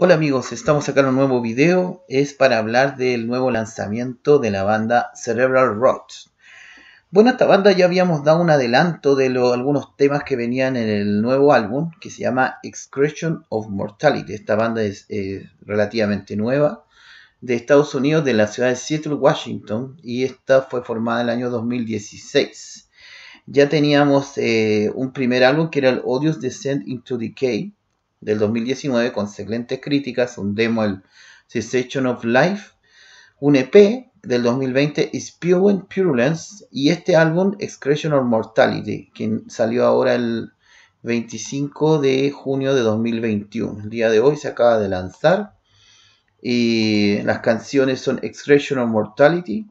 Hola amigos, estamos acá en un nuevo video, es para hablar del nuevo lanzamiento de la banda Cerebral Rot. Bueno, esta banda ya habíamos dado un adelanto de algunos temas que venían en el nuevo álbum que se llama Excretion of Mortality. Esta banda es relativamente nueva de Estados Unidos, de la ciudad de Seattle, Washington, y esta fue formada en el año 2016. Ya teníamos eh, un primer álbum que era el Odious Descent into Decay, del 2019, seguentes críticas, un demo el Cessation of Life, un EP del 2020, Spewing Purulence, y este álbum, Excretion of Mortality, que salió ahora el 25 de junio de 2021. El día de hoy se acaba de lanzar. Y las canciones son Excretion of Mortality,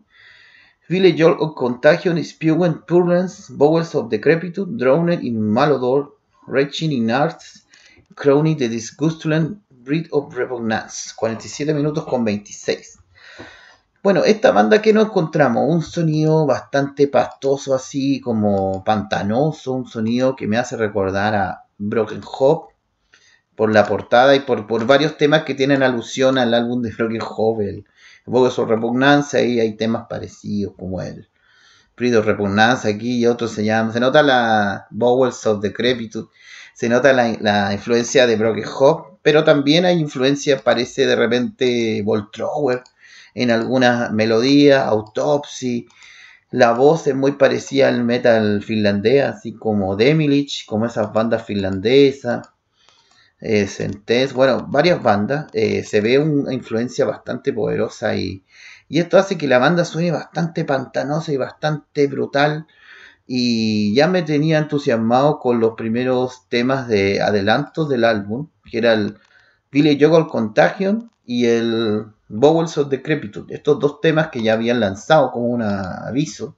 Village of Contagion, Spewing Purulence, Bowels of Decrepitude, Drowned in Malodor, Raging in Arts, Crony de Disgustland Breed of Repugnance, 47 minutos con 26. Bueno, esta banda que nos encontramos, un sonido bastante pastoso, así como pantanoso, un sonido que me hace recordar a Broken Hope... por la portada y por, varios temas que tienen alusión al álbum de Broken Hope... el Vogue su repugnancia, ahí hay temas parecidos como el Breed of Repugnance... aquí y otros se llama... se nota la Bowels of Decrepitude se nota la, influencia de Broke Hop, pero también hay influencia, parece de repente, Voltrower en algunas melodías, Autopsy. La voz es muy parecida al metal finlandés, así como Demilich, como esas bandas finlandesas. Eh, bueno, varias bandas. Eh, se ve una influencia bastante poderosa y, y esto hace que la banda suene bastante pantanosa y bastante brutal y ya me tenía entusiasmado con los primeros temas de adelantos del álbum, que era el Billy Joel Contagion y el Bowels of Decrepitude, estos dos temas que ya habían lanzado como un aviso.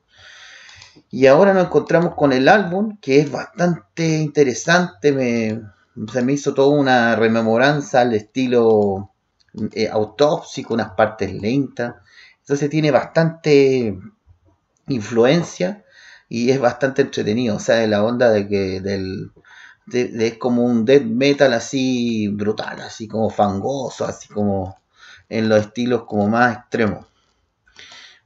Y ahora nos encontramos con el álbum, que es bastante interesante, se me hizo toda una rememoranza al estilo eh, autópsico, unas partes lentas. Entonces tiene bastante influencia y es bastante entretenido, o sea, de la onda de que del es como un death metal así brutal, así como fangoso, así como en los estilos como más extremos.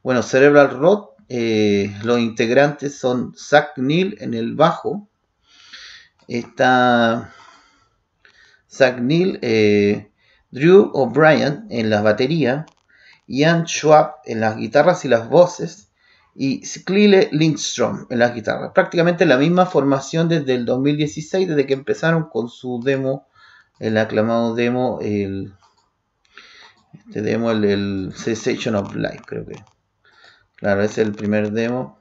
Bueno, Cerebral Rot, eh, los integrantes son Zach Neal en el bajo, está Zach Neal, eh, Drew O'Brien en la batería, Ian Schwab en las guitarras y las voces, y Sklile Lindstrom en la guitarra. Prácticamente la misma formación desde el 2016, desde que empezaron con su demo, el aclamado demo, el, este demo, el, Cessation of Life, creo que. Claro, es el primer demo.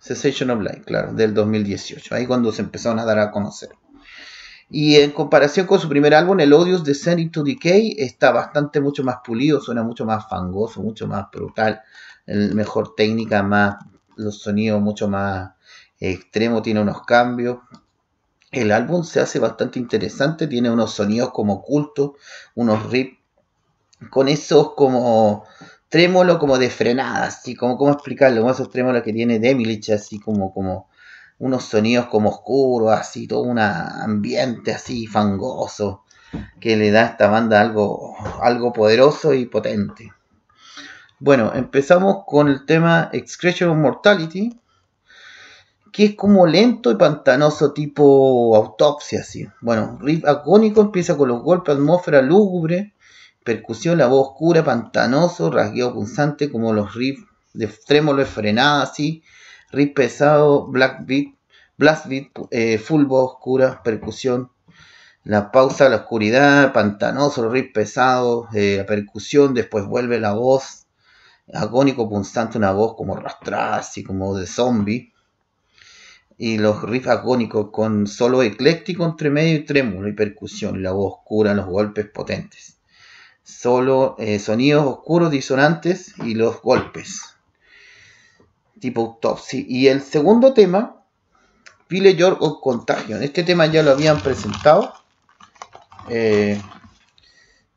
Cessation of Life, claro, del 2018. Ahí cuando se empezaron a dar a conocer. Y en comparación con su primer álbum, el Odious Descending to Decay está bastante mucho más pulido, suena mucho más fangoso, mucho más brutal, el mejor técnica, más los sonidos mucho más extremos, tiene unos cambios. El álbum se hace bastante interesante, tiene unos sonidos como ocultos, unos rips con esos como trémolo como de frenadas, así como cómo explicarlo, más esos trémolos que tiene Demilich, así como como unos sonidos como oscuros, así, todo un ambiente así fangoso, que le da a esta banda algo, algo poderoso y potente. Bueno, empezamos con el tema Excretion of Mortality, que es como lento y pantanoso tipo autopsia, así. Bueno, riff agónico empieza con los golpes, atmósfera lúgubre, percusión, la voz oscura, pantanoso, rasgueo punzante, como los riffs de trémolo y frenada, así riff pesado, black beat, blast beat, eh, full voz, oscura, percusión, la pausa, la oscuridad, pantanoso, riff pesado, eh, la percusión, después vuelve la voz, agónico, punzante, una voz como arrastrada, así como de zombie. Y los riffs agónicos con solo ecléctico entre medio y trémulo y percusión, la voz oscura, los golpes potentes. Solo eh, sonidos oscuros, disonantes y los golpes tipo autopsy. Y el segundo tema, Pile York o Contagion. Este tema ya lo habían presentado. Eh,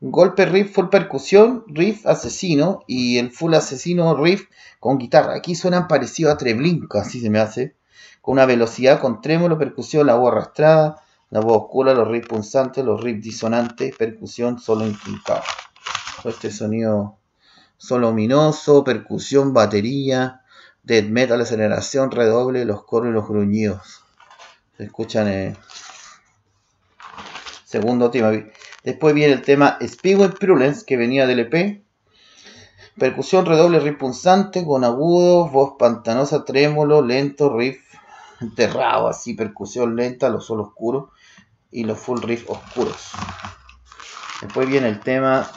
golpe riff, full percusión, riff asesino y el full asesino riff con guitarra. Aquí suenan parecido a Treblinka, así se me hace. Con una velocidad, con trémolo, percusión, la voz arrastrada, la voz oscura, los riffs punzantes, los riffs disonantes, percusión solo intrincado. Este sonido solo ominoso, percusión, batería Dead metal, aceleración, redoble, los coros y los gruñidos. Se escuchan. Eh? segundo tema. Después viene el tema Speedway Prulence que venía del EP. Percusión, redoble, riff punzante, con Agudo, voz pantanosa, trémolo, lento, riff enterrado, así, percusión lenta, los solos oscuros y los full riff oscuros. Después viene el tema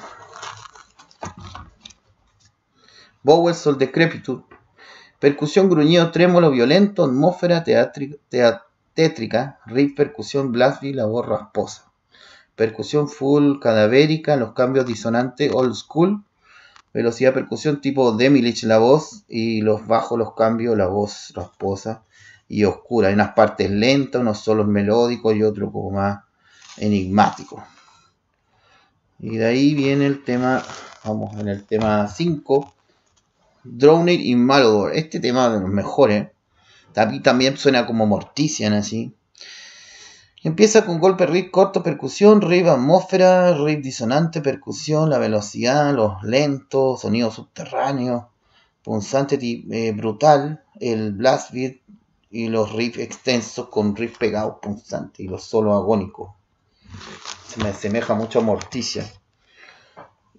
Bowel Sol Decrepitude, Percusión, gruñido, trémolo, violento, atmósfera teatétrica riff, percusión, blasby, la voz rasposa. Percusión full, cadavérica, los cambios disonantes, old school. Velocidad, percusión tipo Demilich, la voz. Y los bajos, los cambios, la voz rasposa y oscura. Hay unas partes lentas, unos solos melódicos y otro como más enigmático. Y de ahí viene el tema, vamos en el tema 5, Drowned in Malodor. Este tema de los mejores. También suena como Mortician así. Empieza con golpe riff corto, percusión, riff atmósfera, riff disonante, percusión, la velocidad, los lentos, sonidos subterráneos, punzante eh, brutal, el blast beat y los riffs extensos con riff pegado, Punzante y los solos agónicos. Se me asemeja mucho a Morticia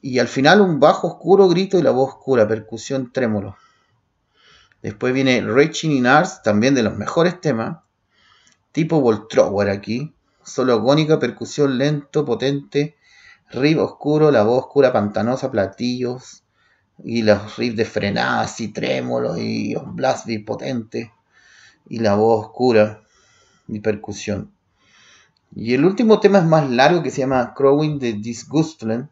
y al final un bajo oscuro grito y la voz oscura, percusión trémulo. Después viene Raging in Arts, también de los mejores temas, tipo Voltrower aquí, solo gónica percusión lento, potente, riff oscuro, la voz oscura, pantanosa, platillos y los riffs de frenadas y trémulos y un blast beat potente y la voz oscura y percusión. Y el último tema es más largo que se llama Crowing the Disgustland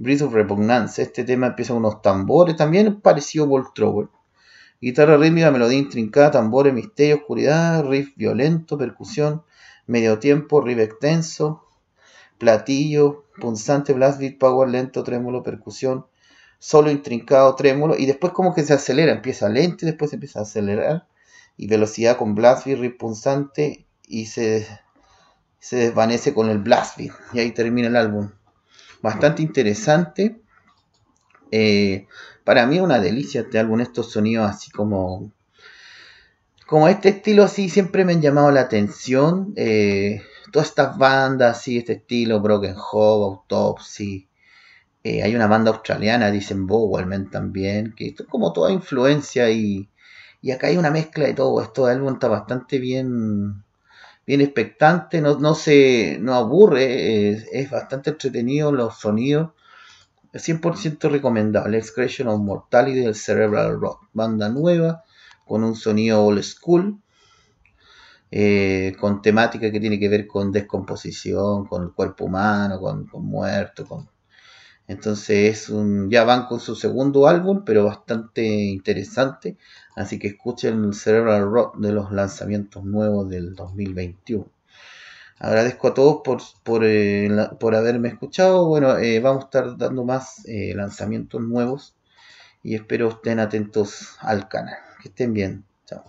Breath of Repugnance. Este tema empieza con unos tambores, también parecido a Bolt Guitarra rítmica, melodía intrincada, tambores, misterio, oscuridad, riff violento, percusión, medio tiempo, riff extenso, platillo, punzante, blast beat, power lento, trémulo, percusión, solo intrincado, trémulo, y después como que se acelera, empieza lento y después empieza a acelerar, y velocidad con blast beat, riff punzante, y se, se desvanece con el blast beat, y ahí termina el álbum bastante interesante. Eh, para mí es una delicia este álbum, estos sonidos así como... Como este estilo así siempre me han llamado la atención. Eh, todas estas bandas así, este estilo, Broken Hope, Autopsy. Eh, hay una banda australiana, dicen Bowelman también, que esto es como toda influencia y, y acá hay una mezcla de todo. Esto álbum está bastante bien bien expectante, no, no se no aburre, es, bastante entretenido los sonidos. 100% recomendable, Excretion of Mortality del Cerebral Rock, banda nueva, con un sonido old school, eh, con temática que tiene que ver con descomposición, con el cuerpo humano, con, con muertos, con entonces es un, ya van con su segundo álbum, pero bastante interesante. Así que escuchen el Cerebral Rock de los lanzamientos nuevos del 2021. Agradezco a todos por, por, eh, haberme escuchado. Bueno, eh, vamos a estar dando más eh, lanzamientos nuevos y espero estén atentos al canal. Que estén bien. chao.